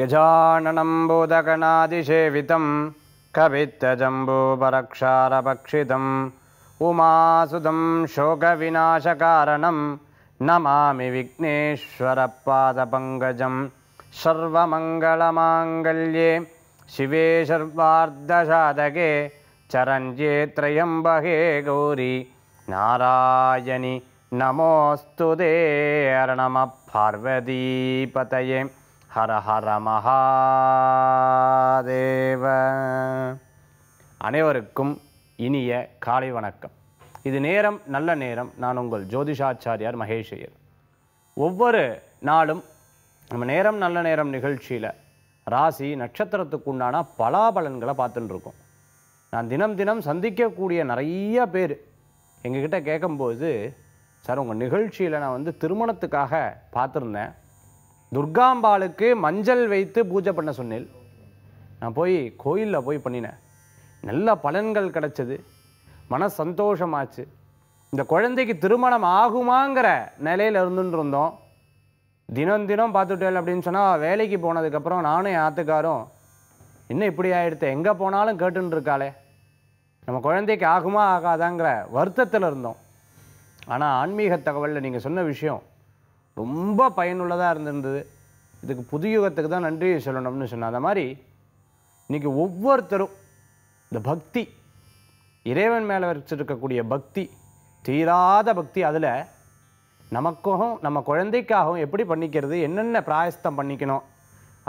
गजाननं कवित्तजम्बु कवित्तजम्बूपरक्षारपक्षितम् उमासुदं शोकविनाशकारणं नमामि विघ्नेश्वरपादपङ्गजं सर्वमङ्गलमाङ्गल्ये शिवे सर्वार्धसाधके चरण्ये त्रयं गौरि नारायणि नमोऽस्तु दे अरणमः ஹர ஹர மகாதேவ அனைவருக்கும் இனிய காலை வணக்கம் இது நேரம் நல்ல நேரம் நான் உங்கள் ஜோதிஷாச்சாரியார் மகேஷையர் ஒவ்வொரு நாளும் நம்ம நேரம் நல்ல நேரம் நிகழ்ச்சியில் ராசி நட்சத்திரத்துக்கு உண்டான பலாபலன்களை பார்த்துட்டு இருக்கோம் நான் தினம் தினம் சந்திக்கக்கூடிய நிறைய பேர் எங்ககிட்ட கேட்கும்போது சார் உங்கள் நிகழ்ச்சியில் நான் வந்து திருமணத்துக்காக பார்த்துருந்தேன் துர்காம்பாளுக்கு மஞ்சள் வைத்து பூஜை பண்ண சொன்னேன் நான் போய் கோயிலில் போய் பண்ணினேன் நல்ல பலன்கள் கிடச்சிது மன சந்தோஷமாச்சு இந்த குழந்தைக்கு திருமணம் ஆகுமாங்கிற நிலையில் இருந்துட்டு இருந்தோம் தினம் தினம் பார்த்துட்டேன் அப்படின்னு சொன்னால் வேலைக்கு போனதுக்கப்புறம் நானும் என் ஆத்துக்காரும் இன்னும் இப்படி ஆகிடுத்து எங்கே போனாலும் கேட்டுருக்காளே நம்ம குழந்தைக்கு ஆகுமா ஆகாதாங்கிற வருத்தத்தில் இருந்தோம் ஆனால் ஆன்மீக தகவலில் நீங்கள் சொன்ன விஷயம் ரொம்ப பயனுள்ளதாக இருந்திருந்தது இதுக்கு புதுயுகத்துக்கு தான் நன்றி சொல்லணும்னு சொன்னேன் அந்த மாதிரி இன்றைக்கி ஒவ்வொருத்தரும் இந்த பக்தி இறைவன் மேலே வச்சுருக்கக்கூடிய பக்தி தீராத பக்தி அதில் நமக்கும் நம்ம குழந்தைக்காகவும் எப்படி பண்ணிக்கிறது என்னென்ன பிராயஸ்தம் பண்ணிக்கணும்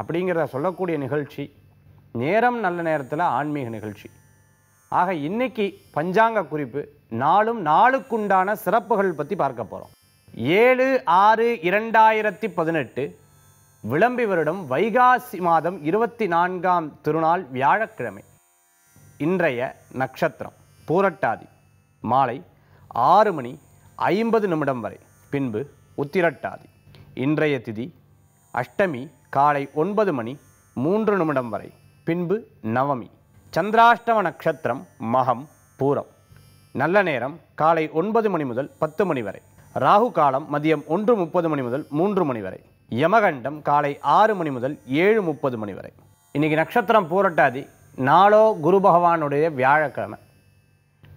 அப்படிங்கிறத சொல்லக்கூடிய நிகழ்ச்சி நேரம் நல்ல நேரத்தில் ஆன்மீக நிகழ்ச்சி ஆக இன்றைக்கி பஞ்சாங்க குறிப்பு நாளும் நாளுக்குண்டான சிறப்புகள் பற்றி பார்க்க போகிறோம் ஏழு ஆறு இரண்டாயிரத்தி பதினெட்டு விளம்பி வருடம் வைகாசி மாதம் இருபத்தி நான்காம் திருநாள் வியாழக்கிழமை இன்றைய நட்சத்திரம் பூரட்டாதி மாலை ஆறு மணி ஐம்பது நிமிடம் வரை பின்பு உத்திரட்டாதி இன்றைய திதி அஷ்டமி காலை ஒன்பது மணி மூன்று நிமிடம் வரை பின்பு நவமி சந்திராஷ்டம நட்சத்திரம் மகம் பூரம் நல்ல நேரம் காலை ஒன்பது மணி முதல் பத்து மணி வரை ராகு காலம் மதியம் ஒன்று முப்பது மணி முதல் மூன்று மணி வரை யமகண்டம் காலை ஆறு மணி முதல் ஏழு முப்பது மணி வரை இன்றைக்கி நட்சத்திரம் பூரட்டாதி நாளோ குரு பகவானுடைய வியாழக்கிழமை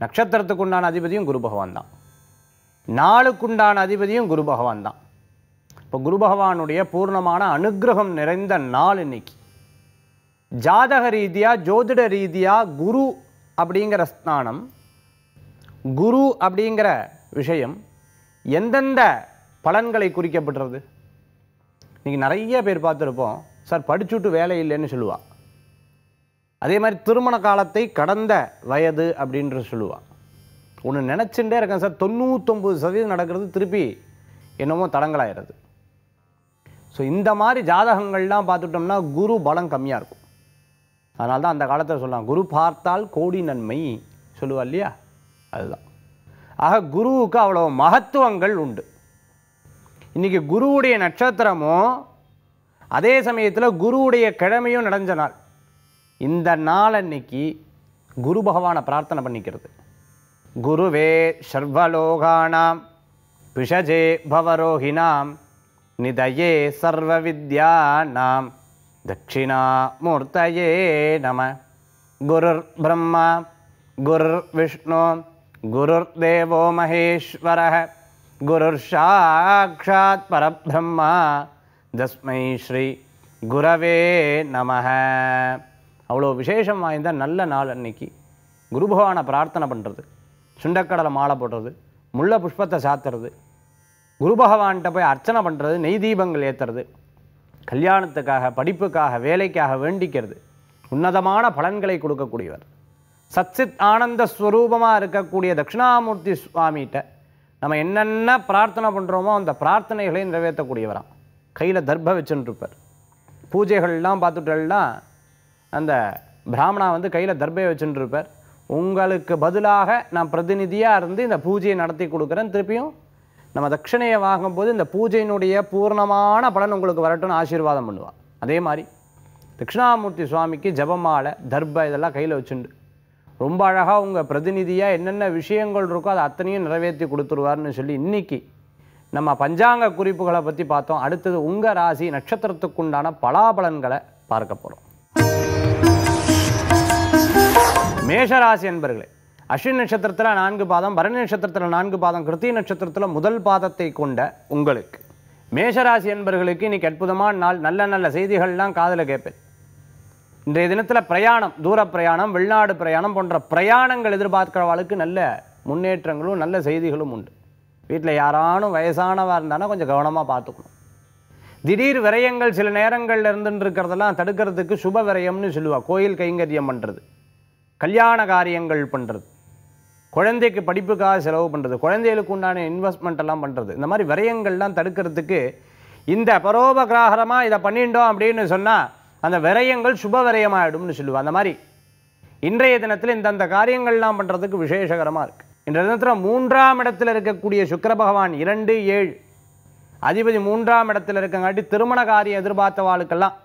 நட்சத்திரத்துக்குண்டான அதிபதியும் குரு பகவான் தான் நாளுக்குண்டான அதிபதியும் குரு பகவான் தான் இப்போ குரு பகவானுடைய பூர்ணமான அனுகிரகம் நிறைந்த நாள் இன்னைக்கு ஜாதக ரீதியாக ஜோதிட ரீதியாக குரு அப்படிங்கிற ஸ்தானம் குரு அப்படிங்கிற விஷயம் எந்தெந்த பலன்களை குறிக்கப்படுறது இன்றைக்கி நிறைய பேர் பார்த்துருப்போம் சார் படிச்சுட்டு வேலை இல்லைன்னு சொல்லுவாள் அதே மாதிரி திருமண காலத்தை கடந்த வயது அப்படின்ற சொல்லுவாள் ஒன்று நினச்சிட்டே இருக்கேன் சார் தொண்ணூற்றொம்பது சதவீதம் நடக்கிறது திருப்பி என்னமோ தடங்கலாயிடுது ஸோ இந்த மாதிரி ஜாதகங்கள்லாம் பார்த்துட்டோம்னா குரு பலம் கம்மியாக இருக்கும் அதனால தான் அந்த காலத்தில் சொல்லலாம் குரு பார்த்தால் கோடி நன்மை சொல்லுவா இல்லையா அதுதான் ஆக குருவுக்கு அவ்வளோ மகத்துவங்கள் உண்டு இன்றைக்கி குருவுடைய நட்சத்திரமும் அதே சமயத்தில் குருவுடைய கிழமையும் நடந்த நாள் இந்த நாள் அன்னைக்கு குரு பகவானை பிரார்த்தனை பண்ணிக்கிறது குருவே சர்வலோகானாம் பிஷஜே பவரோகினாம் நிதயே சர்வ வித்யா நாம் மூர்த்தையே நம குருர் பிரம்மா குருர் விஷ்ணு மகேஸ்வர குருர் गुरुर्साक्षात् परब्रह्मा தஸ்மை ஸ்ரீ குரவே நமக அவ்வளோ விசேஷம் வாய்ந்த நல்ல நாள் அன்னைக்கு குரு பகவானை பிரார்த்தனை பண்ணுறது சுண்டக்கடலை மாலை போடுறது முல்லை புஷ்பத்தை சாத்துறது குரு பகவான்கிட்ட போய் அர்ச்சனை பண்ணுறது நெய் தீபங்கள் ஏற்றுறது கல்யாணத்துக்காக படிப்புக்காக வேலைக்காக வேண்டிக்கிறது உன்னதமான பலன்களை கொடுக்கக்கூடியவர் சச்சித் ஆனந்த ஸ்வரூபமாக இருக்கக்கூடிய தட்சிணாமூர்த்தி சுவாமிகிட்ட நம்ம என்னென்ன பிரார்த்தனை பண்ணுறோமோ அந்த பிரார்த்தனைகளை நிறைவேற்றக்கூடியவராம் கையில் தர்ப வச்சுருப்பார் பூஜைகள்லாம் பார்த்துட்டெல்லாம் அந்த பிராமணா வந்து கையில் தர்பையை இருப்பார் உங்களுக்கு பதிலாக நான் பிரதிநிதியாக இருந்து இந்த பூஜையை நடத்தி கொடுக்குறேன் திருப்பியும் நம்ம தட்சிணையை வாங்கும்போது இந்த பூஜையினுடைய பூர்ணமான பலன் உங்களுக்கு வரட்டும்னு ஆசீர்வாதம் பண்ணுவான் அதே மாதிரி தட்சிணாமூர்த்தி சுவாமிக்கு ஜபமாலை தர்ப இதெல்லாம் கையில் வச்சுண்டு ரொம்ப அழகாக உங்கள் பிரதிநிதியாக என்னென்ன விஷயங்கள் இருக்கோ அதை அத்தனையும் நிறைவேற்றி கொடுத்துருவார்னு சொல்லி இன்றைக்கி நம்ம பஞ்சாங்க குறிப்புகளை பற்றி பார்த்தோம் அடுத்தது உங்கள் ராசி நட்சத்திரத்துக்குண்டான பலாபலன்களை பார்க்க போகிறோம் மேஷராசி என்பர்களே அஸ்வின் நட்சத்திரத்தில் நான்கு பாதம் பரணி நட்சத்திரத்தில் நான்கு பாதம் கிருத்தி நட்சத்திரத்தில் முதல் பாதத்தை கொண்ட உங்களுக்கு மேஷராசி என்பர்களுக்கு இன்றைக்கி அற்புதமான நாள் நல்ல நல்ல செய்திகள்லாம் காதில் கேட்பேன் இன்றைய தினத்தில் பிரயாணம் தூர பிரயாணம் வெளிநாடு பிரயாணம் போன்ற பிரயாணங்கள் எதிர்பார்க்கிறவாளுக்கு நல்ல முன்னேற்றங்களும் நல்ல செய்திகளும் உண்டு வீட்டில் யாரானும் வயசானவா இருந்தாலும் கொஞ்சம் கவனமாக பார்த்துக்கணும் திடீர் விரயங்கள் சில நேரங்களில் இருந்துட்டு இருக்கிறதெல்லாம் தடுக்கிறதுக்கு சுப விரயம்னு சொல்லுவாள் கோயில் கைங்கரியம் பண்ணுறது கல்யாண காரியங்கள் பண்ணுறது குழந்தைக்கு படிப்புக்காக செலவு பண்ணுறது குழந்தைகளுக்கு உண்டான இன்வெஸ்ட்மெண்ட் எல்லாம் பண்ணுறது இந்த மாதிரி விரயங்கள்லாம் தடுக்கிறதுக்கு இந்த பரோபகிராகரமாக இதை பண்ணிட்டோம் அப்படின்னு சொன்னால் அந்த விரயங்கள் சுப விரயமாயிடும்னு சொல்லுவாள் அந்த மாதிரி இன்றைய தினத்தில் இந்தந்த காரியங்கள்லாம் பண்ணுறதுக்கு விசேஷகரமாக இருக்குது இன்றைய தினத்தில் மூன்றாம் இடத்தில் இருக்கக்கூடிய சுக்கர பகவான் இரண்டு ஏழு அதிபதி மூன்றாம் இடத்தில் இருக்கங்காட்டி திருமண காரியம் எதிர்பார்த்த வாழ்க்கெல்லாம்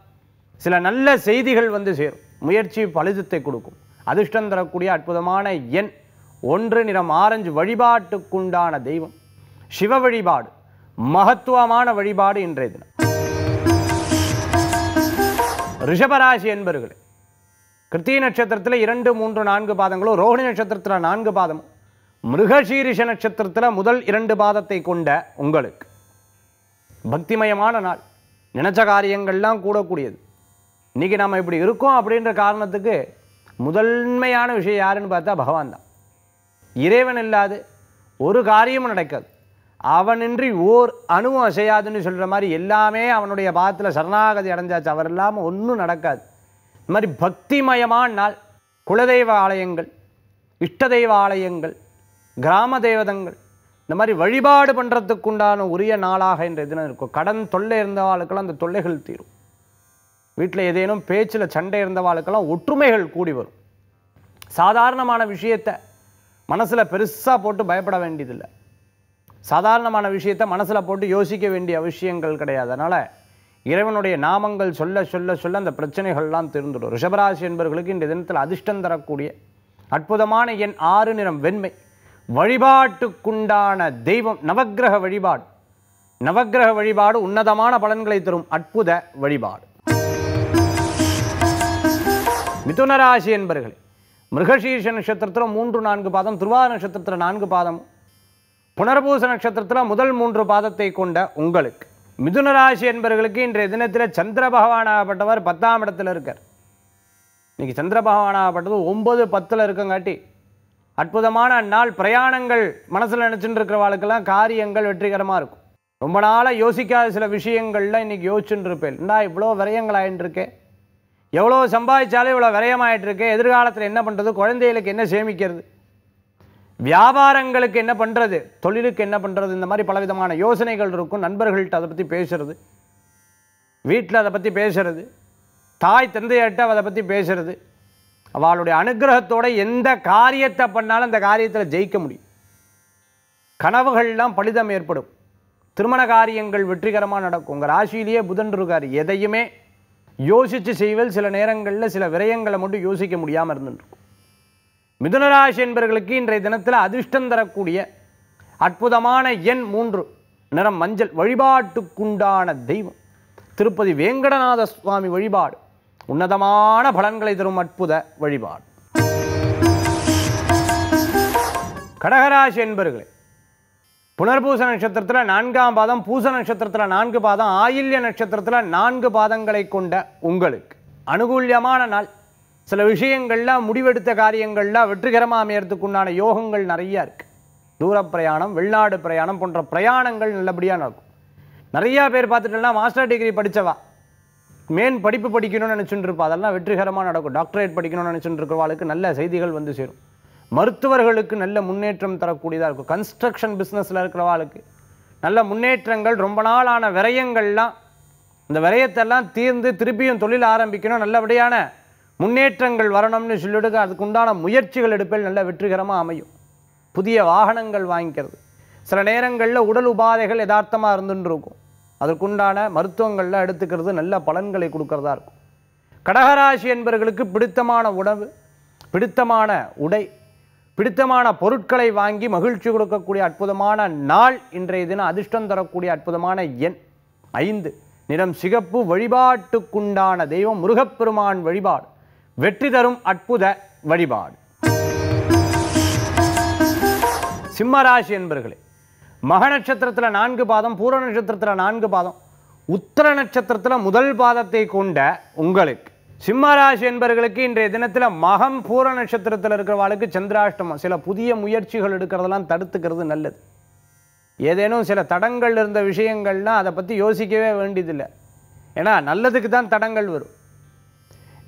சில நல்ல செய்திகள் வந்து சேரும் முயற்சி பலிதத்தை கொடுக்கும் அதிர்ஷ்டம் தரக்கூடிய அற்புதமான எண் ஒன்று நிறம் ஆரஞ்சு வழிபாட்டுக்குண்டான தெய்வம் சிவ வழிபாடு மகத்துவமான வழிபாடு இன்றைய தினம் ரிஷபராசி என்பவர்கள் கிருத்திய நட்சத்திரத்தில் இரண்டு மூன்று நான்கு பாதங்களும் ரோஹிணி நட்சத்திரத்தில் நான்கு பாதமும் மிருகசீரிஷ நட்சத்திரத்தில் முதல் இரண்டு பாதத்தை கொண்ட உங்களுக்கு பக்திமயமான நாள் நினச்ச காரியங்கள்லாம் கூடக்கூடியது இன்றைக்கி நம்ம இப்படி இருக்கோம் அப்படின்ற காரணத்துக்கு முதன்மையான விஷயம் யாருன்னு பார்த்தா பகவான் தான் இறைவன் இல்லாது ஒரு காரியமும் நடக்காது அவனின்றி ஓர் அணுவும் அசையாதுன்னு சொல்கிற மாதிரி எல்லாமே அவனுடைய பாத்தில் சரணாகதி அடைஞ்சாச்சு அவர் இல்லாமல் ஒன்றும் நடக்காது இந்த மாதிரி பக்திமயமான நாள் குலதெய்வ ஆலயங்கள் இஷ்டதெய்வ தெய்வ ஆலயங்கள் கிராம தேவதங்கள் இந்த மாதிரி வழிபாடு பண்ணுறதுக்கு உண்டான உரிய நாளாக என்ற தினம் இருக்கும் கடன் தொல்லை இருந்தவாளுக்கெல்லாம் அந்த தொல்லைகள் தீரும் வீட்டில் ஏதேனும் பேச்சில் சண்டை இருந்தவாளுக்கெல்லாம் ஒற்றுமைகள் கூடி வரும் சாதாரணமான விஷயத்தை மனசில் பெருசாக போட்டு பயப்பட வேண்டியதில்லை சாதாரணமான விஷயத்தை மனசில் போட்டு யோசிக்க வேண்டிய அவசியங்கள் கிடையாது அதனால் இறைவனுடைய நாமங்கள் சொல்ல சொல்ல சொல்ல அந்த பிரச்சனைகள்லாம் தீர்ந்துடும் ரிஷபராசி என்பவர்களுக்கு இந்த தினத்தில் அதிர்ஷ்டம் தரக்கூடிய அற்புதமான என் ஆறு நிறம் வெண்மை வழிபாட்டுக்குண்டான தெய்வம் நவக்கிரக வழிபாடு நவக்கிரக வழிபாடு உன்னதமான பலன்களை தரும் அற்புத வழிபாடு மிதுனராசி என்பர்கள் மிருகசீர்ஷ நட்சத்திரத்தில் மூன்று நான்கு பாதம் துருவார நட்சத்திரத்தில் நான்கு பாதமும் புனர்பூச நட்சத்திரத்தில் முதல் மூன்று பாதத்தை கொண்ட உங்களுக்கு மிதுன ராசி என்பவர்களுக்கு இன்றைய தினத்தில் சந்திர பகவானாகப்பட்டவர் பத்தாம் இடத்துல இருக்கார் இன்றைக்கி சந்திர பகவானாகப்பட்டது ஒம்பது பத்தில் இருக்கங்காட்டி அற்புதமான நாள் பிரயாணங்கள் மனசில் நினச்சிட்டு வாழ்க்கெல்லாம் காரியங்கள் வெற்றிகரமாக இருக்கும் ரொம்ப நாளாக யோசிக்காத சில விஷயங்கள்லாம் இன்றைக்கி யோசிச்சுட்டு இருப்பேன் இந்தா இவ்வளோ விரயங்கள் ஆகிட்டுருக்கேன் எவ்வளோ சம்பாதிச்சாலும் இவ்வளோ விரயமாயிட்டிருக்கு எதிர்காலத்தில் என்ன பண்ணுறது குழந்தைகளுக்கு என்ன சேமிக்கிறது வியாபாரங்களுக்கு என்ன பண்ணுறது தொழிலுக்கு என்ன பண்ணுறது இந்த மாதிரி பலவிதமான யோசனைகள் இருக்கும் நண்பர்கள்ட்ட அதை பற்றி பேசுகிறது வீட்டில் அதை பற்றி பேசுகிறது தாய் தந்தையிட்ட அதை பற்றி பேசுகிறது அவளுடைய அனுகிரகத்தோடு எந்த காரியத்தை பண்ணாலும் அந்த காரியத்தில் ஜெயிக்க முடியும் கனவுகள்லாம் பலிதம் ஏற்படும் திருமண காரியங்கள் வெற்றிகரமாக நடக்கும் உங்கள் ராசியிலேயே புதன் இருக்கார் எதையுமே யோசித்து செய்வது சில நேரங்களில் சில விரயங்களை மட்டும் யோசிக்க முடியாமல் இருந்துருக்கும் மிதுனராசி என்பர்களுக்கு இன்றைய தினத்தில் அதிர்ஷ்டம் தரக்கூடிய அற்புதமான எண் மூன்று நிறம் மஞ்சள் வழிபாட்டுக்குண்டான தெய்வம் திருப்பதி வேங்கடநாத சுவாமி வழிபாடு உன்னதமான பலன்களை தரும் அற்புத வழிபாடு கடகராசி என்பர்களே புனர்பூச நட்சத்திரத்தில் நான்காம் பாதம் பூச நட்சத்திரத்தில் நான்கு பாதம் ஆயில்ய நட்சத்திரத்தில் நான்கு பாதங்களை கொண்ட உங்களுக்கு அனுகூல்யமான நாள் சில விஷயங்கள்லாம் முடிவெடுத்த காரியங்கள்லாம் வெற்றிகரமாக அமையறதுக்கு உண்டான யோகங்கள் நிறையா இருக்குது தூர பிரயாணம் வெளிநாடு பிரயாணம் போன்ற பிரயாணங்கள் நல்லபடியாக நடக்கும் நிறையா பேர் பார்த்துட்டோம்னா மாஸ்டர் டிகிரி படித்தவா மேன் படிப்பு படிக்கணும்னு நினச்சிட்டு இருப்பா அதெல்லாம் வெற்றிகரமாக நடக்கும் டாக்டரேட் படிக்கணும்னு நினச்சிட்டு இருக்கிறவாளுக்கு நல்ல செய்திகள் வந்து சேரும் மருத்துவர்களுக்கு நல்ல முன்னேற்றம் தரக்கூடியதாக இருக்கும் கன்ஸ்ட்ரக்ஷன் பிஸ்னஸில் இருக்கிறவாளுக்கு நல்ல முன்னேற்றங்கள் ரொம்ப நாளான விரயங்கள்லாம் இந்த விரயத்தெல்லாம் தீர்ந்து திருப்பியும் தொழில் ஆரம்பிக்கணும் நல்லபடியான முன்னேற்றங்கள் வரணும்னு சொல்லிவிடுங்க அதுக்குண்டான முயற்சிகள் எடுப்பில் நல்ல வெற்றிகரமாக அமையும் புதிய வாகனங்கள் வாங்கிக்கிறது சில நேரங்களில் உடல் உபாதைகள் யதார்த்தமாக இருந்துருக்கும் அதற்குண்டான மருத்துவங்கள்லாம் எடுத்துக்கிறது நல்ல பலன்களை கொடுக்கறதா இருக்கும் கடகராசி என்பவர்களுக்கு பிடித்தமான உணவு பிடித்தமான உடை பிடித்தமான பொருட்களை வாங்கி மகிழ்ச்சி கொடுக்கக்கூடிய அற்புதமான நாள் இன்றைய தினம் அதிர்ஷ்டம் தரக்கூடிய அற்புதமான எண் ஐந்து நிறம் சிகப்பு வழிபாட்டுக்குண்டான தெய்வம் முருகப்பெருமான் வழிபாடு வெற்றி தரும் அற்புத வழிபாடு சிம்மராசி என்பர்களே மக நட்சத்திரத்தில் நான்கு பாதம் பூர நட்சத்திரத்தில் நான்கு பாதம் உத்தர நட்சத்திரத்தில் முதல் பாதத்தை கொண்ட உங்களுக்கு சிம்மராசி என்பர்களுக்கு இன்றைய தினத்தில் மகம் பூர நட்சத்திரத்தில் இருக்கிறவாளுக்கு சந்திராஷ்டமம் சில புதிய முயற்சிகள் எடுக்கிறதெல்லாம் தடுத்துக்கிறது நல்லது ஏதேனும் சில தடங்கள் இருந்த விஷயங்கள்லாம் அதை பற்றி யோசிக்கவே வேண்டியதில்லை ஏன்னா நல்லதுக்கு தான் தடங்கள் வரும்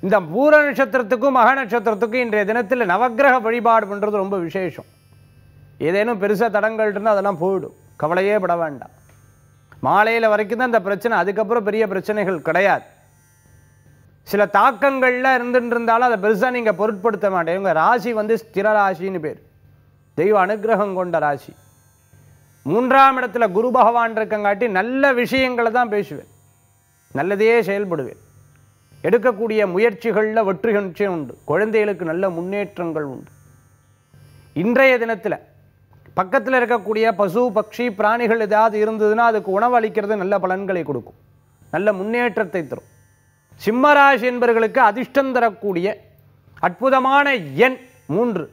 இந்த பூர நட்சத்திரத்துக்கும் மக நட்சத்திரத்துக்கும் இன்றைய தினத்தில் நவகிரக வழிபாடு பண்ணுறது ரொம்ப விசேஷம் ஏதேனும் பெருசாக தடங்கள் இருந்தால் அதெல்லாம் போயிடும் கவலையே பட வேண்டாம் மாலையில் வரைக்கும் தான் இந்த பிரச்சனை அதுக்கப்புறம் பெரிய பிரச்சனைகள் கிடையாது சில தாக்கங்களில் இருந்துட்டு இருந்தாலும் அதை பெருசாக நீங்கள் பொருட்படுத்த மாட்டேன் இவங்க ராசி வந்து ஸ்திர ராசின்னு பேர் தெய்வ அனுகிரகம் கொண்ட ராசி மூன்றாம் இடத்துல குரு பகவான் இருக்கங்காட்டி நல்ல விஷயங்களை தான் பேசுவேன் நல்லதையே செயல்படுவேன் எடுக்கக்கூடிய முயற்சிகளில் வெற்றி நிச்சயம் உண்டு குழந்தைகளுக்கு நல்ல முன்னேற்றங்கள் உண்டு இன்றைய தினத்தில் பக்கத்தில் இருக்கக்கூடிய பசு பக்ஷி பிராணிகள் ஏதாவது இருந்ததுன்னா அதுக்கு உணவு அளிக்கிறது நல்ல பலன்களை கொடுக்கும் நல்ல முன்னேற்றத்தை தரும் சிம்மராசி என்பவர்களுக்கு அதிர்ஷ்டம் தரக்கூடிய அற்புதமான எண் மூன்று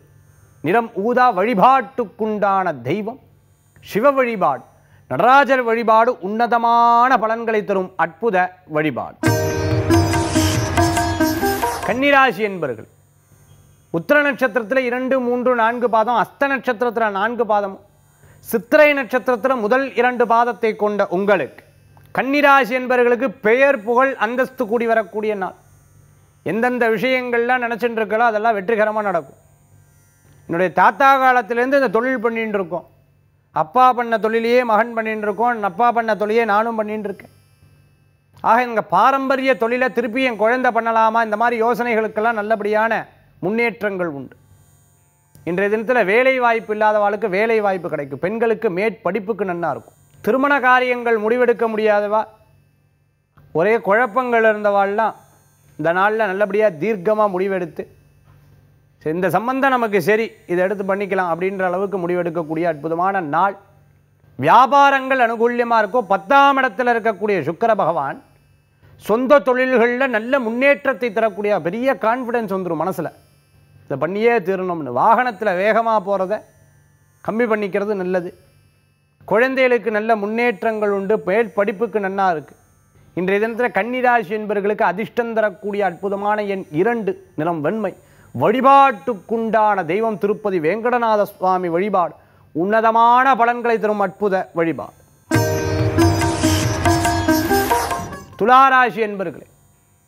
நிறம் ஊதா வழிபாட்டுக்குண்டான தெய்வம் சிவ வழிபாடு நடராஜர் வழிபாடு உன்னதமான பலன்களை தரும் அற்புத வழிபாடு கன்னிராசி என்பர்கள் உத்திர நட்சத்திரத்தில் இரண்டு மூன்று நான்கு பாதம் அஸ்த நட்சத்திரத்தில் நான்கு பாதம் சித்திரை நட்சத்திரத்தில் முதல் இரண்டு பாதத்தை கொண்ட உங்களுக்கு கன்னிராசி என்பவர்களுக்கு பெயர் புகழ் அந்தஸ்து கூடி வரக்கூடிய நாள் எந்தெந்த விஷயங்கள்லாம் நினச்சிட்டு இருக்கலோ அதெல்லாம் வெற்றிகரமாக நடக்கும் என்னுடைய தாத்தா காலத்திலேருந்து இந்த தொழில் பண்ணிகிட்டு இருக்கோம் அப்பா பண்ண தொழிலையே மகன் பண்ணிகிட்டு இருக்கோம் அப்பா பண்ண தொழிலையே நானும் பண்ணிகிட்டு இருக்கேன் ஆக எங்கள் பாரம்பரிய தொழிலை திருப்பி என் குழந்தை பண்ணலாமா இந்த மாதிரி யோசனைகளுக்கெல்லாம் நல்லபடியான முன்னேற்றங்கள் உண்டு இன்றைய தினத்தில் வேலை வாய்ப்பு இல்லாதவாளுக்கு வேலை வாய்ப்பு கிடைக்கும் பெண்களுக்கு மேற்படிப்புக்கு நன்னா இருக்கும் திருமண காரியங்கள் முடிவெடுக்க முடியாதவா ஒரே குழப்பங்கள் இருந்தவாள்லாம் இந்த நாளில் நல்லபடியாக தீர்க்கமாக முடிவெடுத்து இந்த சம்பந்தம் நமக்கு சரி இதை எடுத்து பண்ணிக்கலாம் அப்படின்ற அளவுக்கு முடிவெடுக்கக்கூடிய அற்புதமான நாள் வியாபாரங்கள் அனுகூல்யமாக இருக்கும் பத்தாம் இடத்தில் இருக்கக்கூடிய சுக்கர பகவான் சொந்த தொழில்களில் நல்ல முன்னேற்றத்தை தரக்கூடிய பெரிய கான்ஃபிடென்ஸ் வந்துடும் மனசில் இதை பண்ணியே தீரணும்னு வாகனத்தில் வேகமாக போகிறத கம்மி பண்ணிக்கிறது நல்லது குழந்தைகளுக்கு நல்ல முன்னேற்றங்கள் உண்டு மேல் படிப்புக்கு நன்னா இருக்குது இன்றைய தினத்தில் கன்னிராசி என்பவர்களுக்கு அதிர்ஷ்டம் தரக்கூடிய அற்புதமான எண் இரண்டு நிலம் வெண்மை வழிபாட்டுக்குண்டான தெய்வம் திருப்பதி வேங்கடநாத சுவாமி வழிபாடு உன்னதமான பலன்களை தரும் அற்புத வழிபாடு துளாராசி என்பர்களே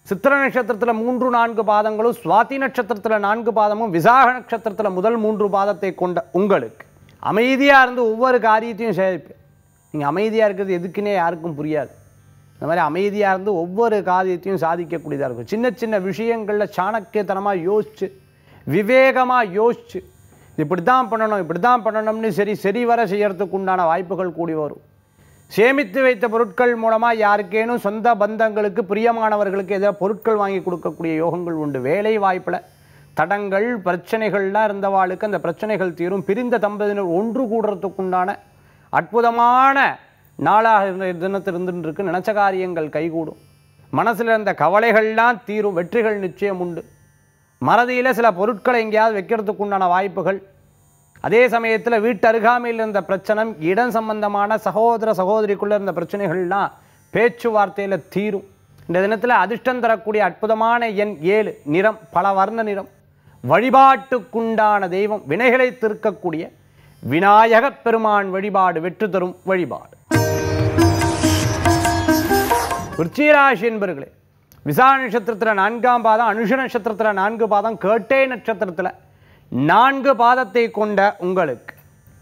சித்திர நட்சத்திரத்தில் மூன்று நான்கு பாதங்களும் சுவாதி நட்சத்திரத்தில் நான்கு பாதமும் விசாக நட்சத்திரத்தில் முதல் மூன்று பாதத்தை கொண்ட உங்களுக்கு அமைதியாக இருந்து ஒவ்வொரு காரியத்தையும் சேர்ப்பேன் நீங்கள் அமைதியாக இருக்கிறது எதுக்குன்னே யாருக்கும் புரியாது இந்த மாதிரி அமைதியாக இருந்து ஒவ்வொரு காரியத்தையும் சாதிக்கக்கூடியதாக இருக்கும் சின்ன சின்ன விஷயங்களில் சாணக்கியத்தனமாக யோசிச்சு விவேகமாக யோசிச்சு இப்படி தான் பண்ணணும் இப்படி தான் பண்ணணும்னு சரி சரி வர செய்கிறதுக்கு உண்டான வாய்ப்புகள் கூடி வரும் சேமித்து வைத்த பொருட்கள் மூலமாக யாருக்கேனும் சொந்த பந்தங்களுக்கு பிரியமானவர்களுக்கு ஏதோ பொருட்கள் வாங்கி கொடுக்கக்கூடிய யோகங்கள் உண்டு வேலை வாய்ப்பில் தடங்கள் பிரச்சனைகள்லாம் இருந்தவாளுக்கு அந்த பிரச்சனைகள் தீரும் பிரிந்த தம்பதியினர் ஒன்று கூடுறதுக்குண்டான அற்புதமான நாளாக இருந்த இருந்துருக்கு நினச்ச காரியங்கள் கைகூடும் மனசில் இருந்த கவலைகள்லாம் தீரும் வெற்றிகள் நிச்சயம் உண்டு மறதியில் சில பொருட்களை எங்கேயாவது வைக்கிறதுக்குண்டான வாய்ப்புகள் அதே சமயத்தில் வீட்டு அருகாமையில் இருந்த பிரச்சனை இடம் சம்பந்தமான சகோதர சகோதரிக்குள்ளே இருந்த பிரச்சனைகள்லாம் பேச்சுவார்த்தையில் தீரும் இந்த தினத்தில் அதிர்ஷ்டம் தரக்கூடிய அற்புதமான எண் ஏழு நிறம் பல வர்ண நிறம் வழிபாட்டுக்குண்டான தெய்வம் வினைகளை திருக்கக்கூடிய விநாயகப் பெருமான் வழிபாடு வெற்றி தரும் வழிபாடு விருச்சிகராசி என்பர்களே விசா நட்சத்திரத்தில் நான்காம் பாதம் அனுஷ நட்சத்திரத்தில் நான்கு பாதம் கேட்டே நட்சத்திரத்தில் நான்கு பாதத்தை கொண்ட உங்களுக்கு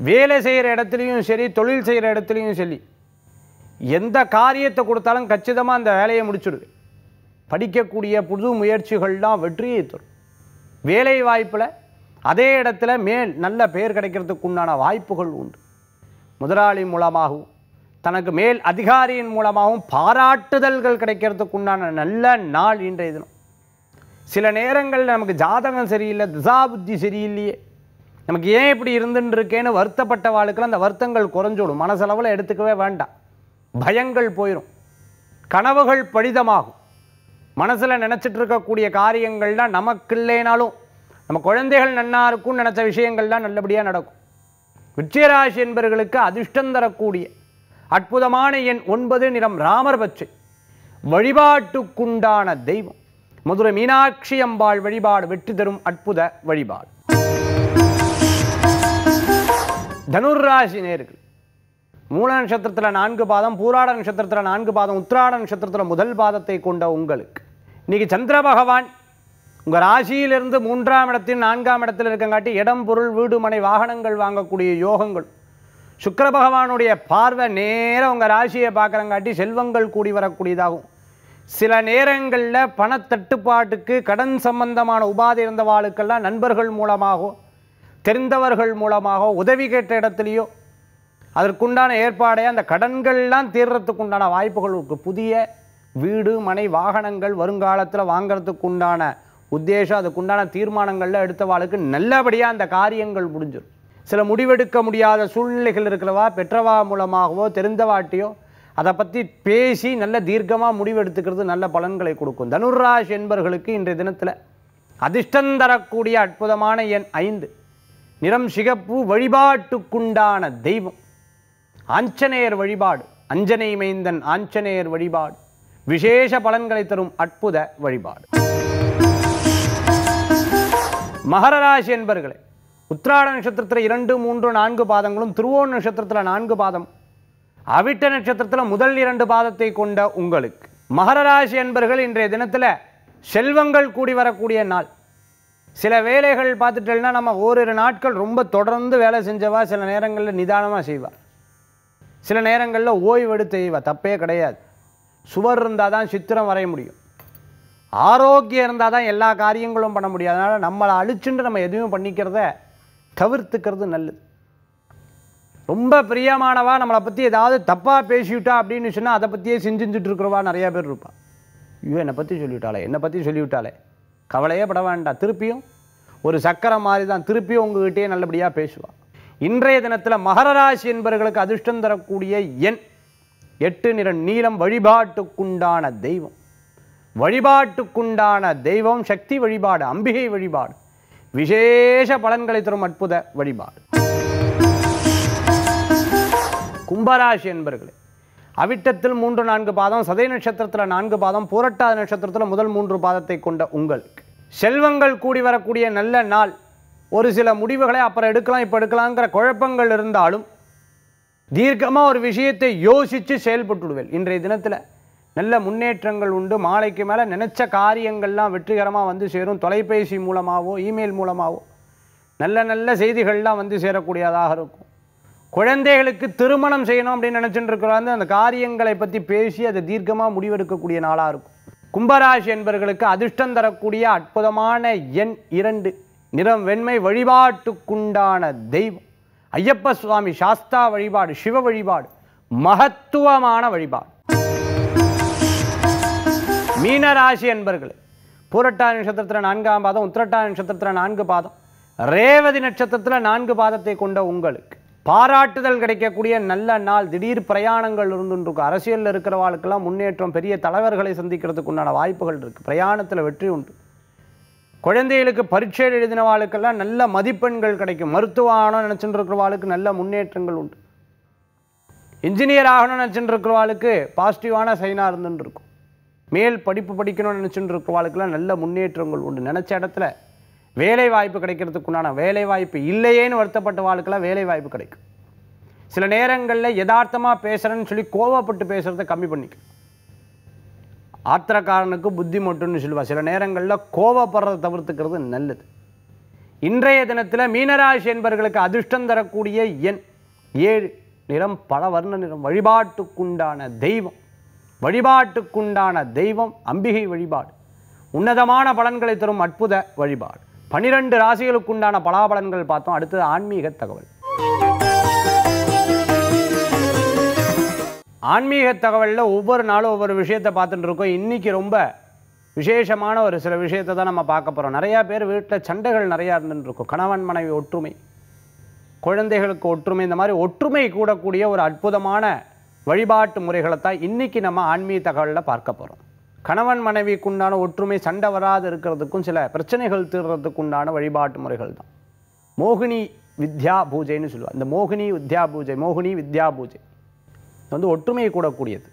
வேலை செய்கிற இடத்துலையும் சரி தொழில் செய்கிற இடத்துலையும் சரி எந்த காரியத்தை கொடுத்தாலும் கச்சிதமாக அந்த வேலையை முடிச்சுடுவேன் படிக்கக்கூடிய புது முயற்சிகள்லாம் வெற்றியை தரும் வேலை வாய்ப்பில் அதே இடத்துல மேல் நல்ல பெயர் கிடைக்கிறதுக்கு உண்டான வாய்ப்புகள் உண்டு முதலாளி மூலமாகவும் தனக்கு மேல் அதிகாரியின் மூலமாகவும் பாராட்டுதல்கள் கிடைக்கிறதுக்கு உண்டான நல்ல நாள் இன்றைய தினம் சில நேரங்களில் நமக்கு ஜாதகம் சரியில்லை திசா புத்தி சரியில்லையே நமக்கு ஏன் இப்படி இருந்துருக்கேன்னு வருத்தப்பட்ட வாழ்க்கையில் அந்த வருத்தங்கள் குறைஞ்சோடும் மனசளவில் எடுத்துக்கவே வேண்டாம் பயங்கள் போயிடும் கனவுகள் பழிதமாகும் மனசில் நினச்சிட்டு இருக்கக்கூடிய காரியங்கள்லாம் நமக்கு இல்லைனாலும் நம்ம குழந்தைகள் நன்னா இருக்கும்னு நினச்ச விஷயங்கள்லாம் நல்லபடியாக நடக்கும் விச்சயராசி என்பவர்களுக்கு அதிர்ஷ்டம் தரக்கூடிய அற்புதமான எண் ஒன்பது நிறம் ராமர் பச்சை வழிபாட்டுக்குண்டான தெய்வம் மதுரை மீனாட்சி அம்பாள் வழிபாடு வெற்றி தரும் அற்புத வழிபாடு ராசி நேர்கள் மூல நட்சத்திரத்தில் நான்கு பாதம் பூராட நட்சத்திரத்தில் நான்கு பாதம் உத்திராட நட்சத்திரத்தில் முதல் பாதத்தை கொண்ட உங்களுக்கு இன்னைக்கு சந்திர பகவான் உங்கள் ராசியிலிருந்து மூன்றாம் இடத்தில் நான்காம் இடத்தில் இருக்கங்காட்டி இடம் பொருள் வீடு மனை வாகனங்கள் வாங்கக்கூடிய யோகங்கள் சுக்கர பகவானுடைய பார்வை நேராக உங்கள் ராசியை பார்க்குறங்காட்டி செல்வங்கள் கூடி வரக்கூடியதாகும் சில நேரங்களில் பணத்தட்டுப்பாட்டுக்கு கடன் சம்பந்தமான உபாதை வாழ்க்கெல்லாம் நண்பர்கள் மூலமாகவோ தெரிந்தவர்கள் மூலமாகவோ உதவி கேட்ட இடத்துலையோ அதற்குண்டான ஏற்பாடே அந்த கடன்கள்லாம் தீர்றதுக்கு உண்டான வாய்ப்புகள் இருக்குது புதிய வீடு மனை வாகனங்கள் வருங்காலத்தில் வாங்கிறதுக்கு உண்டான உத்தேசம் அதுக்குண்டான தீர்மானங்களில் எடுத்தவாளுக்கு நல்லபடியாக அந்த காரியங்கள் முடிஞ்சிடும் சில முடிவெடுக்க முடியாத சூழ்நிலைகள் இருக்கிறவா பெற்றவா மூலமாகவோ தெரிந்தவாட்டியோ அதை பற்றி பேசி நல்ல தீர்க்கமாக முடிவெடுத்துக்கிறது நல்ல பலன்களை கொடுக்கும் தனுராஷ் என்பர்களுக்கு இன்றைய தினத்தில் அதிர்ஷ்டம் தரக்கூடிய அற்புதமான எண் ஐந்து நிறம் சிகப்பு வழிபாட்டுக்குண்டான தெய்வம் ஆஞ்சநேயர் வழிபாடு அஞ்சனை மைந்தன் ஆஞ்சநேயர் வழிபாடு விசேஷ பலன்களை தரும் அற்புத வழிபாடு மகர ராசி என்பர்களே உத்ராட நட்சத்திரத்தில் இரண்டு மூன்று நான்கு பாதங்களும் திருவோண நட்சத்திரத்தில் நான்கு பாதம் அவிட்ட நட்சத்திரத்தில் முதல் இரண்டு பாதத்தை கொண்ட உங்களுக்கு மகர ராசி என்பர்கள் இன்றைய தினத்தில் செல்வங்கள் கூடி வரக்கூடிய நாள் சில வேலைகள் பார்த்துட்டோம்னா நம்ம ஓரிரு நாட்கள் ரொம்ப தொடர்ந்து வேலை செஞ்சவா சில நேரங்களில் நிதானமாக செய்வா சில நேரங்களில் ஓய்வெடுத்து செய்வா தப்பே கிடையாது சுவர் இருந்தால் தான் சித்திரம் வரைய முடியும் ஆரோக்கியம் இருந்தால் தான் எல்லா காரியங்களும் பண்ண முடியும் அதனால் நம்மளை அழிச்சுட்டு நம்ம எதுவும் பண்ணிக்கிறத தவிர்த்துக்கிறது நல்லது ரொம்ப பிரியமானவா நம்மளை பற்றி ஏதாவது தப்பாக பேசிவிட்டா அப்படின்னு சொன்னால் அதை பற்றியே செஞ்சுட்டு இருக்கிறவா நிறையா பேர் இருப்பாள் ஐயோ என்னை பற்றி சொல்லிவிட்டாளே என்னை பற்றி சொல்லிவிட்டாளே கவலையே பட வேண்டாம் திருப்பியும் ஒரு சக்கரம் மாதிரி தான் திருப்பியும் உங்ககிட்டயே நல்லபடியாக பேசுவாள் இன்றைய தினத்தில் மகர ராசி என்பவர்களுக்கு அதிர்ஷ்டம் தரக்கூடிய எண் எட்டு நிற நீளம் வழிபாட்டுக்குண்டான தெய்வம் வழிபாட்டுக்குண்டான தெய்வம் சக்தி வழிபாடு அம்பிகை வழிபாடு விசேஷ பலன்களை தரும் அற்புத வழிபாடு கும்பராசி என்பர்களே அவிட்டத்தில் மூன்று நான்கு பாதம் சதை நட்சத்திரத்தில் நான்கு பாதம் பூரட்டாத நட்சத்திரத்தில் முதல் மூன்று பாதத்தை கொண்ட உங்களுக்கு செல்வங்கள் கூடி வரக்கூடிய நல்ல நாள் ஒரு சில முடிவுகளை அப்புறம் எடுக்கலாம் இப்போ எடுக்கலாங்கிற குழப்பங்கள் இருந்தாலும் தீர்க்கமாக ஒரு விஷயத்தை யோசித்து செயல்பட்டுடுவேன் இன்றைய தினத்தில் நல்ல முன்னேற்றங்கள் உண்டு மாலைக்கு மேலே நினச்ச காரியங்கள்லாம் வெற்றிகரமாக வந்து சேரும் தொலைபேசி மூலமாகவோ இமெயில் மூலமாகவோ நல்ல நல்ல செய்திகள்லாம் வந்து சேரக்கூடியதாக இருக்கும் குழந்தைகளுக்கு திருமணம் செய்யணும் அப்படின்னு நினச்சிட்டு இருக்கிற அந்த காரியங்களை பற்றி பேசி அதை தீர்க்கமாக முடிவெடுக்கக்கூடிய நாளாக இருக்கும் கும்பராசி என்பர்களுக்கு அதிர்ஷ்டம் தரக்கூடிய அற்புதமான எண் இரண்டு நிறம் வெண்மை வழிபாட்டுக்குண்டான தெய்வம் ஐயப்ப சுவாமி சாஸ்தா வழிபாடு சிவ வழிபாடு மகத்துவமான வழிபாடு மீனராசி என்பர்கள் பூரட்டா நட்சத்திரத்தில் நான்காம் பாதம் உத்திரட்டா நட்சத்திரத்தில் நான்கு பாதம் ரேவதி நட்சத்திரத்தில் நான்கு பாதத்தை கொண்ட உங்களுக்கு பாராட்டுதல் கிடைக்கக்கூடிய நல்ல நாள் திடீர் பிரயாணங்கள் இருக்கும் அரசியலில் இருக்கிறவாளுக்கெல்லாம் முன்னேற்றம் பெரிய தலைவர்களை சந்திக்கிறதுக்கு உண்டான வாய்ப்புகள் இருக்குது பிரயாணத்தில் வெற்றி உண்டு குழந்தைகளுக்கு எழுதின எழுதினவாளுக்கெல்லாம் நல்ல மதிப்பெண்கள் கிடைக்கும் மருத்துவ ஆகணும்னு நினச்சிட்டு இருக்கிறவாளுக்கு நல்ல முன்னேற்றங்கள் உண்டு இன்ஜினியர் ஆகணும்னு நினச்சிட்டு இருக்கிறவாளுக்கு பாசிட்டிவான சைனாக இருந்துருக்கும் மேல் படிப்பு படிக்கணும்னு நினச்சிட்டு வாழ்க்கெல்லாம் நல்ல முன்னேற்றங்கள் உண்டு நினச்ச இடத்துல வேலை வாய்ப்பு கிடைக்கிறதுக்குண்டான வேலை வாய்ப்பு இல்லையேன்னு வருத்தப்பட்ட வாழ்க்கெல்லாம் வேலை வாய்ப்பு கிடைக்கும் சில நேரங்களில் யதார்த்தமாக பேசுகிறேன்னு சொல்லி கோவப்பட்டு பேசுகிறத கம்மி பண்ணிக்கும் ஆத்திரக்காரனுக்கு புத்தி மட்டும்னு சொல்லுவா சில நேரங்களில் கோவப்படுறதை தவிர்த்துக்கிறது நல்லது இன்றைய தினத்தில் மீனராசி என்பவர்களுக்கு அதிர்ஷ்டம் தரக்கூடிய எண் ஏழு நிறம் பல வர்ண நிறம் வழிபாட்டுக்குண்டான தெய்வம் வழிபாட்டுக்குண்டான தெய்வம் அம்பிகை வழிபாடு உன்னதமான பலன்களை தரும் அற்புத வழிபாடு பனிரெண்டு ராசிகளுக்கு உண்டான பலாபலன்கள் பார்த்தோம் அடுத்தது ஆன்மீக தகவல் ஆன்மீக தகவலில் ஒவ்வொரு நாளும் ஒவ்வொரு விஷயத்தை பார்த்துட்டு இருக்கோம் இன்றைக்கி ரொம்ப விசேஷமான ஒரு சில விஷயத்தை தான் நம்ம பார்க்க போகிறோம் நிறையா பேர் வீட்டில் சண்டைகள் நிறையா இருந்துருக்கும் கணவன் மனைவி ஒற்றுமை குழந்தைகளுக்கு ஒற்றுமை இந்த மாதிரி ஒற்றுமை கூடக்கூடிய ஒரு அற்புதமான வழிபாட்டு முறைகளை தான் இன்றைக்கி நம்ம ஆன்மீக தகவலில் பார்க்க போகிறோம் கணவன் மனைவிக்குண்டான ஒற்றுமை சண்டை வராது இருக்கிறதுக்கும் சில பிரச்சனைகள் தீர்றதுக்குண்டான வழிபாட்டு முறைகள் தான் மோகினி வித்யா பூஜைன்னு சொல்லுவாள் இந்த மோகினி வித்யா பூஜை மோகினி வித்யா பூஜை வந்து ஒற்றுமையை கூடக்கூடியது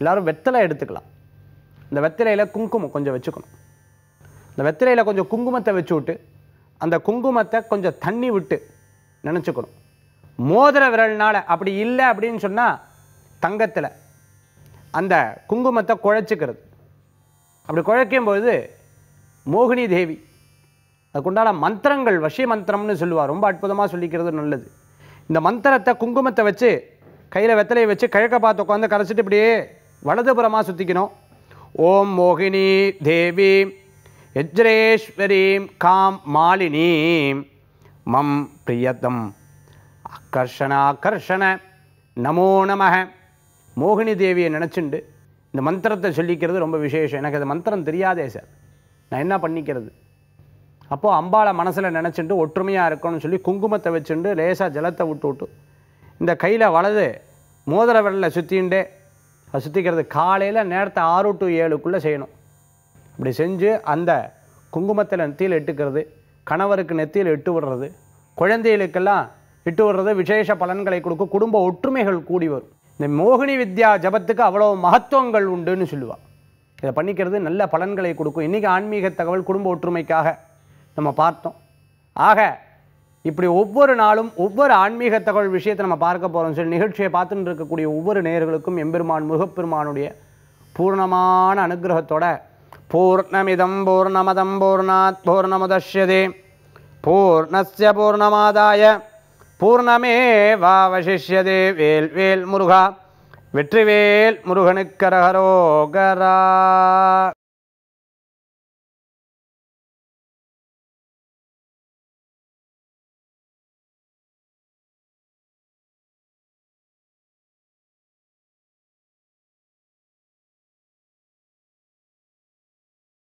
எல்லோரும் வெத்தலை எடுத்துக்கலாம் இந்த வெத்தலையில் குங்குமம் கொஞ்சம் வச்சுக்கணும் இந்த வெத்தலையில் கொஞ்சம் குங்குமத்தை வச்சு விட்டு அந்த குங்குமத்தை கொஞ்சம் தண்ணி விட்டு நினச்சிக்கணும் மோதிர விரல்னால் அப்படி இல்லை அப்படின்னு சொன்னால் தங்கத்தில் அந்த குங்குமத்தை குழைச்சிக்கிறது அப்படி குழைக்கும் மோகினி தேவி அதுக்குண்டான மந்திரங்கள் வஷி மந்திரம்னு சொல்லுவார் ரொம்ப அற்புதமாக சொல்லிக்கிறது நல்லது இந்த மந்திரத்தை குங்குமத்தை வச்சு கையில் வெத்தலையை வச்சு கிழக்க பார்த்து உட்காந்து கரைச்சிட்டு இப்படியே வலதுபுறமாக சுற்றிக்கணும் ஓம் மோகினி தேவி எஜ்ரேஸ்வரீம் காம் மாலினி மம் பிரியதம் ஆக்கர்ஷண நமோ நமக மோகினி தேவியை நினச்சிண்டு இந்த மந்திரத்தை சொல்லிக்கிறது ரொம்ப விசேஷம் எனக்கு அது மந்திரம் தெரியாதே சார் நான் என்ன பண்ணிக்கிறது அப்போது அம்பாளை மனசில் நினச்சிட்டு ஒற்றுமையாக இருக்கணும்னு சொல்லி குங்குமத்தை வச்சுட்டு லேசாக ஜலத்தை விட்டு விட்டு இந்த கையில் வலது மோதிர வெள்ளை சுற்றின்ண்டே அதை சுற்றிக்கிறது காலையில் நேரத்தை ஆறு டு ஏழுக்குள்ளே செய்யணும் அப்படி செஞ்சு அந்த குங்குமத்தில் நெத்தியில் இட்டுக்கிறது கணவருக்கு நெத்தியில் இட்டு விடுறது குழந்தைகளுக்கெல்லாம் இட்டு விடுறது விசேஷ பலன்களை கொடுக்கும் குடும்ப ஒற்றுமைகள் கூடி வரும் இந்த மோகினி வித்யா ஜபத்துக்கு அவ்வளோ மகத்துவங்கள் உண்டுன்னு சொல்லுவாள் இதை பண்ணிக்கிறது நல்ல பலன்களை கொடுக்கும் இன்றைக்கி ஆன்மீக தகவல் குடும்ப ஒற்றுமைக்காக நம்ம பார்த்தோம் ஆக இப்படி ஒவ்வொரு நாளும் ஒவ்வொரு ஆன்மீக தகவல் விஷயத்தை நம்ம பார்க்க போகிறோம் சொல்லி நிகழ்ச்சியை பார்த்துட்டு இருக்கக்கூடிய ஒவ்வொரு நேர்களுக்கும் எம்பெருமான் முகப்பெருமானுடைய பூர்ணமான அனுகிரகத்தோட பூர்ணமிதம் பூர்ணமதம் பூர்ணாத் பூர்ணமுதே பூர்ணஸ்ய பூர்ணமாதாய பூர்ணமே வாவசிஷ்யதே வேல் வேல் முருகா வெற்றிவேல் முருகனுக்கரகரோகரா